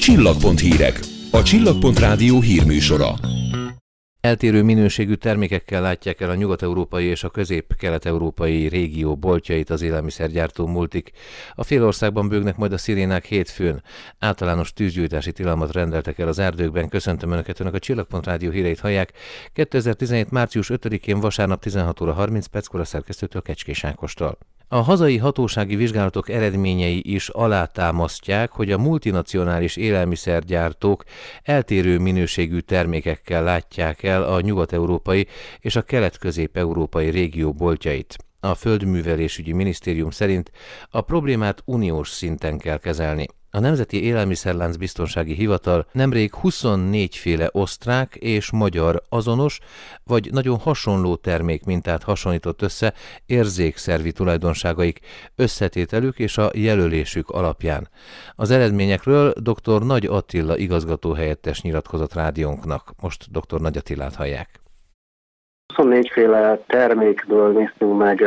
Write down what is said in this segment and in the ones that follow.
Csillagpont hírek. A Csillagpont Rádió hírműsora. Eltérő minőségű termékekkel látják el a nyugat-európai és a közép-kelet-európai régió boltjait az élelmiszergyártó multik. A félországban bőgnek majd a szirénák hétfőn. Általános tűzgyújtási tilalmat rendeltek el az erdőkben. Köszöntöm Önöket, Önök a Csillagpont Rádió híreit hallják. 2017. március 5-én vasárnap 16 óra 30 perckor a szerkesztőtől Kecskés Ákostól. A hazai hatósági vizsgálatok eredményei is alátámasztják, hogy a multinacionális élelmiszergyártók eltérő minőségű termékekkel látják el a nyugat-európai és a kelet-közép-európai régió boltjait. A Földművelésügyi Minisztérium szerint a problémát uniós szinten kell kezelni. A Nemzeti Élelmiszerlánc Biztonsági Hivatal nemrég 24 féle osztrák és magyar azonos vagy nagyon hasonló termék mintát hasonlított össze érzékszervi tulajdonságaik, összetételük és a jelölésük alapján. Az eredményekről dr. Nagy Attila igazgatóhelyettes nyilatkozott rádiónknak. Most dr. Nagy Attilát hallják. 24 féle termékből néztünk meg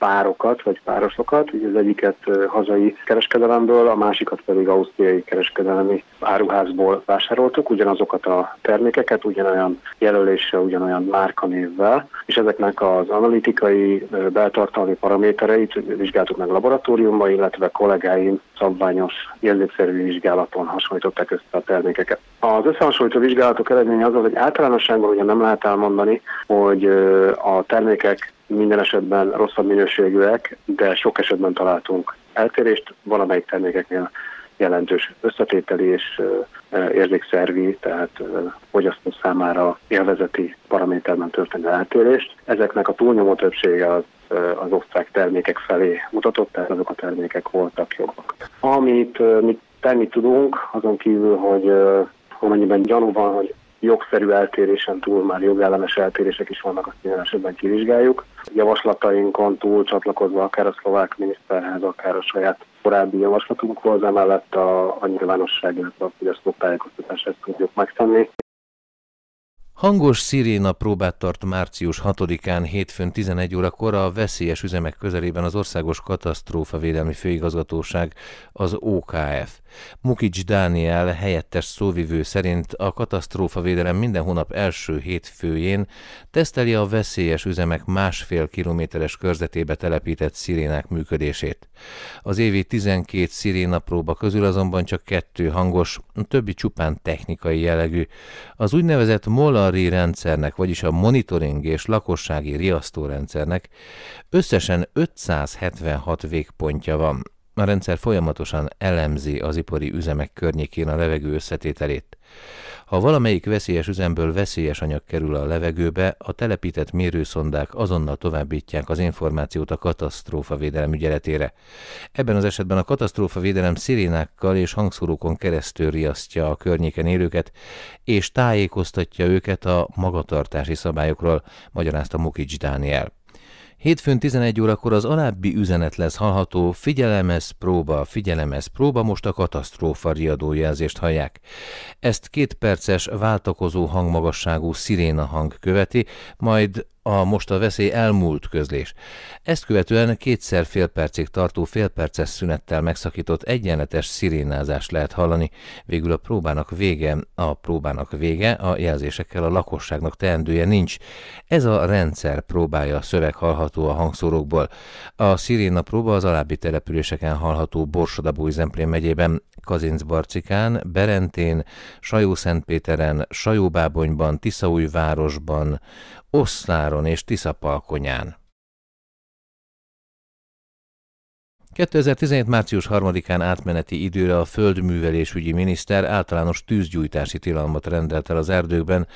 párokat, vagy párosokat, ugye az egyiket hazai kereskedelemből, a másikat pedig ausztriai kereskedelmi áruházból vásároltuk, ugyanazokat a termékeket, ugyanolyan jelöléssel, ugyanolyan márkanévvel, és ezeknek az analitikai beltartalmi paramétereit vizsgáltuk meg laboratóriumban, illetve kollégáim szabványos érzékszerű vizsgálaton hasonlították össze a termékeket. Az összehasonlító vizsgálatok eredménye az, hogy általánosságban ugye nem lehet elmondani, hogy a termékek minden esetben rosszabb minőségűek, de sok esetben találtunk eltérést, valamelyik termékeknél jelentős összetételi és érzékszervi, tehát fogyasztó számára élvezeti paraméterben történő eltérést. Ezeknek a túlnyomó többsége az az osztrák termékek felé mutatott, tehát azok a termékek voltak jobbak. Amit mi tenni tudunk, azon kívül, hogy amennyiben gyanú van, hogy jogszerű eltérésen túl már jogellenes eltérések is vannak, azt minden esetben kivizsgáljuk. Javaslatainkon túl csatlakozva akár a szlovák miniszterhez, akár a saját korábbi javaslatunkhoz, emellett a, a nyilvánosság, illetve a fogyasztók tájékoztatását tudjuk megtenni. Hangos sziréna próbát tart március 6-án hétfőn 11 órakor a veszélyes üzemek közelében az Országos Katasztrófa Védelmi Főigazgatóság, az OKF. Mukics Dániel helyettes szóvivő szerint a katasztrófa védelem minden hónap első hétfőjén teszteli a veszélyes üzemek másfél kilométeres körzetébe telepített szirénák működését. Az évi 12 sziréna próba közül azonban csak kettő hangos, többi csupán technikai jellegű. Az úgynevezett mola SRI rendszernek, vagyis a monitoring és lakossági riasztórendszernek összesen 576 végpontja van. A rendszer folyamatosan elemzi az ipari üzemek környékén a levegő összetételét. Ha valamelyik veszélyes üzemből veszélyes anyag kerül a levegőbe, a telepített mérőszondák azonnal továbbítják az információt a védelem ügyeletére. Ebben az esetben a katasztrófavédelem szirénákkal és hangszórókon keresztül riasztja a környéken élőket, és tájékoztatja őket a magatartási szabályokról, magyarázta Mukics Dániel. Hétfőn 11 órakor az alábbi üzenet lesz hallható, figyelemez próba, figyelemez próba, most a katasztrófa riadójelzést hallják. Ezt két perces váltakozó hangmagasságú sziréna hang követi, majd a most a veszély elmúlt közlés. Ezt követően kétszer fél percig tartó félperces szünettel megszakított egyenletes szirénázás lehet hallani. Végül a próbának vége, a próbának vége, a jelzésekkel a lakosságnak teendője nincs. Ez a rendszer próbája a szöveg hallható a hangszórókból. A sziréna próba az alábbi településeken hallható Borsodabúj Zemplén megyében, Kazincbarcikán, Berentén, Sajó-Szentpéteren, Sajóbábonyban, Tiszaújvárosban, Oszláron és Tiszapalkonyán. 2017. március 3-án átmeneti időre a földművelésügyi miniszter általános tűzgyújtási tilalmat rendelt el az erdőkben.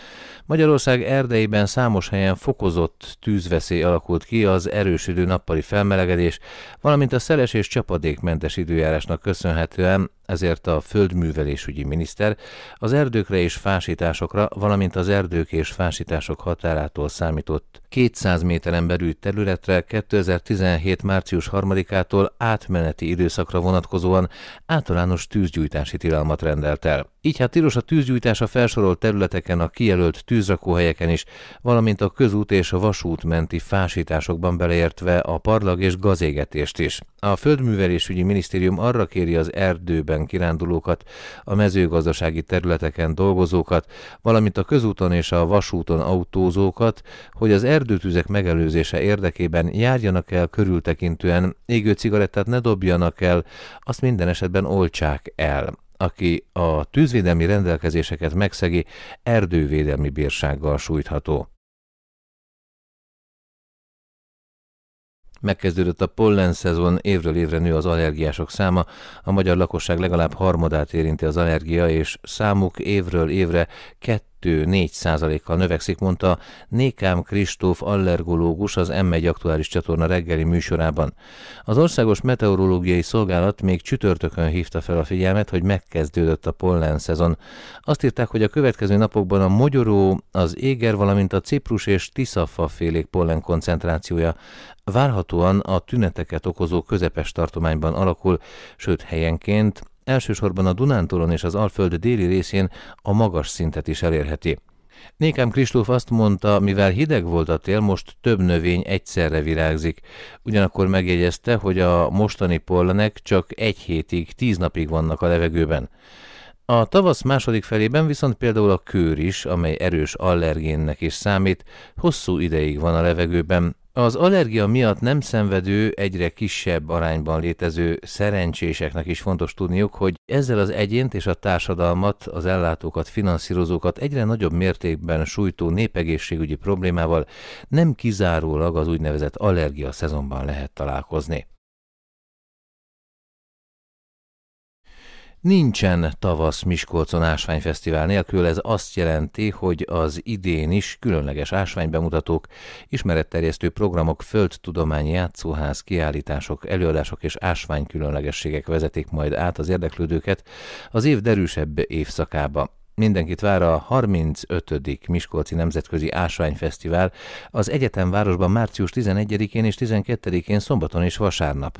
Magyarország erdeiben számos helyen fokozott tűzveszély alakult ki az erősödő nappali felmelegedés, valamint a szeles és csapadékmentes időjárásnak köszönhetően, ezért a földművelésügyi miniszter az erdőkre és fásításokra, valamint az erdők és fásítások határától számított 200 méteren belül területre 2017. március 3-ától átmeneti időszakra vonatkozóan általános tűzgyújtási tilalmat rendelt el. Így hát tilos a tűzgyújtás a felsorolt területeken, a kijelölt tűzrakóhelyeken is, valamint a közút és a vasút menti fásításokban beleértve a parlag és gazégetést is. A Földművelésügyi Minisztérium arra kéri az erdőben kirándulókat, a mezőgazdasági területeken dolgozókat, valamint a közúton és a vasúton autózókat, hogy az erdőtűzek megelőzése érdekében járjanak el körültekintően, égő cigarettát ne dobjanak el, azt minden esetben oltsák el aki a tűzvédelmi rendelkezéseket megszegi, erdővédelmi bírsággal sújtható. Megkezdődött a pollen szezon, évről évre nő az allergiások száma, a magyar lakosság legalább harmadát érinti az allergia, és számuk évről évre 2-4 kal növekszik, mondta Nékám Kristóf allergológus az M1 aktuális csatorna reggeli műsorában. Az Országos Meteorológiai Szolgálat még csütörtökön hívta fel a figyelmet, hogy megkezdődött a pollen szezon. Azt írták, hogy a következő napokban a mogyoró, az éger, valamint a ciprus és tiszafa félék pollen koncentrációja várhatóan a tüneteket okozó közepes tartományban alakul, sőt helyenként elsősorban a Dunántúlon és az Alföld déli részén a magas szintet is elérheti. Nékem Kristóf azt mondta, mivel hideg volt a tél, most több növény egyszerre virágzik. Ugyanakkor megjegyezte, hogy a mostani pollenek csak egy hétig, tíz napig vannak a levegőben. A tavasz második felében viszont például a kőr is, amely erős allergénnek is számít, hosszú ideig van a levegőben, az allergia miatt nem szenvedő, egyre kisebb arányban létező szerencséseknek is fontos tudniuk, hogy ezzel az egyént és a társadalmat, az ellátókat, finanszírozókat egyre nagyobb mértékben sújtó népegészségügyi problémával nem kizárólag az úgynevezett allergia szezonban lehet találkozni. Nincsen tavasz Miskolcon ásványfesztivál nélkül, ez azt jelenti, hogy az idén is különleges ásványbemutatók, ismeretterjesztő programok, földtudományi játszóház, kiállítások, előadások és ásványkülönlegességek különlegességek vezetik majd át az érdeklődőket az év derűsebb évszakába. Mindenkit vár a 35. Miskolci Nemzetközi Ásványfesztivál az Egyetemvárosban március 11-én és 12-én szombaton és vasárnap.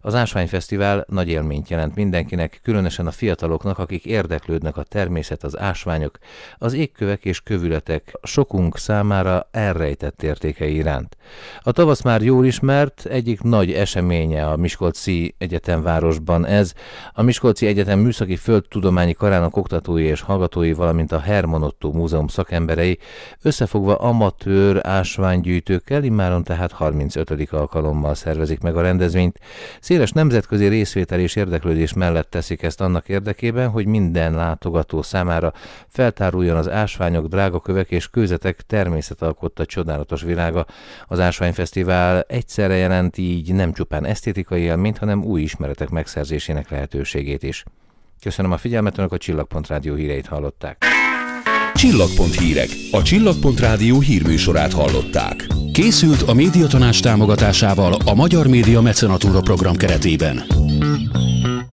Az Ásványfesztivál nagy élményt jelent mindenkinek, különösen a fiataloknak, akik érdeklődnek a természet, az ásványok, az égkövek és kövületek sokunk számára elrejtett értékei iránt. A tavasz már jól ismert, egyik nagy eseménye a Miskolci Egyetemvárosban ez. A Miskolci Egyetem Műszaki Földtudományi Karának oktatói és hallgatói kutatói, valamint a Herman Otto Múzeum szakemberei összefogva amatőr ásványgyűjtőkkel immáron tehát 35. alkalommal szervezik meg a rendezvényt. Széles nemzetközi részvétel és érdeklődés mellett teszik ezt annak érdekében, hogy minden látogató számára feltáruljon az ásványok, drágakövek és kőzetek természetalkotta csodálatos világa. Az Ásványfesztivál egyszerre jelenti így nem csupán esztétikai élményt, hanem új ismeretek megszerzésének lehetőségét is. Köszönöm a figyelmet, önök a Csillagpont Rádió híreit hallották. Csillagpont hírek. A Csillagpont Rádió hírműsorát hallották. Készült a médiatanács támogatásával a Magyar Média Mecenatúra program keretében.